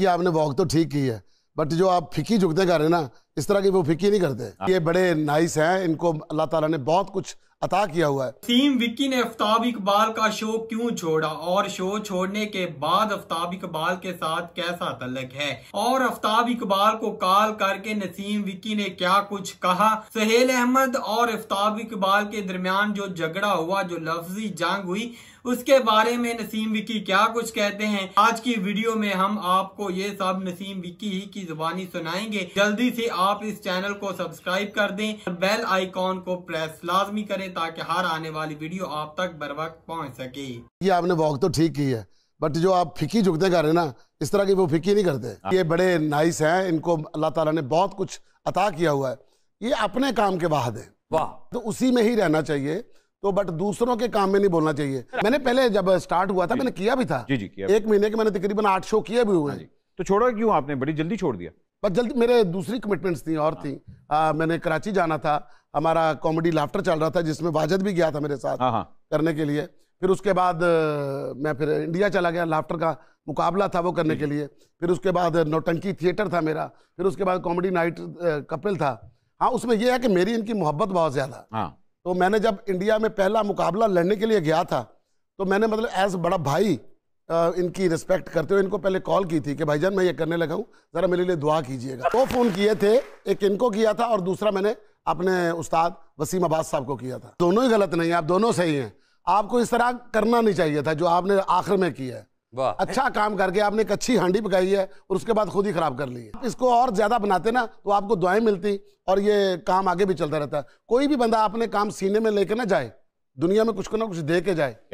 ये आपने वॉक तो ठीक की है बट जो आप फिक्की झुकते कर रहे हैं ना इस तरह की वो फिक्की नहीं करते ये बड़े नाइस हैं इनको अल्लाह ताला ने बहुत कुछ अता किया हुआ है टीम विक्की ने आफ्ताब इकबाल का शो क्यों छोड़ा और शो छोड़ने के बाद आफ्ताब इकबाल के साथ कैसा तलक है और आफ्ताब इकबाल को कॉल करके नसीम विक्की ने क्या कुछ कहा सहेल अहमद और आफ्ताब इकबाल के दरमियान जो झगड़ा हुआ जो लफ्जी जंग हुई उसके बारे में नसीम विक्की क्या कुछ कहते हैं आज की वीडियो में हम आपको ये सब नसीम विक्की ही की जुबानी सुनाएंगे जल्दी से आप आप इस चैनल को सब्सक्राइब कर दें और बेल आइकॉन को प्रेस लाजमी करें ताकि हर आने वाली वीडियो आप तक बर वक्त पहुँच सके ये आपने वॉक तो ठीक की है बट जो आप फिकी झुकते कर रहे हैं ना इस तरह की वो फिकी नहीं करते हाँ। ये बड़े नाइस हैं इनको अल्लाह ताला ने बहुत कुछ अता किया हुआ है ये अपने काम के बाद है वाह तो उसी में ही रहना चाहिए तो बट दूसरों के काम में नहीं बोलना चाहिए मैंने पहले जब स्टार्ट हुआ था मैंने किया भी था जी जी किया एक महीने के मैंने तकरीबन आठ शो किए भी हुए हाँ हैं तो छोड़ा क्यों आपने बड़ी जल्दी छोड़ दिया बस जल्दी मेरे दूसरी कमिटमेंट्स थी और थी हाँ। आ, मैंने कराची जाना था हमारा कॉमेडी लाफ्टर चल रहा था जिसमें वाजद भी गया था मेरे साथ हाँ, हाँ। करने के लिए फिर उसके बाद मैं फिर इंडिया चला गया लाफ्टर का मुकाबला था वो करने के लिए फिर उसके बाद नौटंकी थिएटर था मेरा फिर उसके बाद कॉमेडी नाइट कपिल था हाँ उसमें यह है कि मेरी इनकी मोहब्बत बहुत ज़्यादा तो मैंने जब इंडिया में पहला मुकाबला लड़ने के लिए गया था तो मैंने मतलब एज बड़ा भाई इनकी रिस्पेक्ट करते हो इनको पहले कॉल की थी कि भाईजान मैं ये करने लगा हूँ ज़रा मेरे लिए दुआ कीजिएगा दो फ़ोन किए थे एक इनको किया था और दूसरा मैंने अपने उस्ताद वसीम अब्बास साहब को किया था दोनों ही गलत नहीं है आप दोनों सही हैं आपको इस तरह करना नहीं चाहिए था जो आपने आखिर में किया है अच्छा काम करके आपने एक अच्छी हांडी पकाई है और उसके बाद खुद ही खराब कर ली है इसको और ज्यादा बनाते ना तो आपको दुआएं मिलती और ये काम आगे भी चलता रहता है कोई भी बंदा अपने काम सीने में लेके ना जाए दुनिया में कुछ को ना कुछ दे के जाए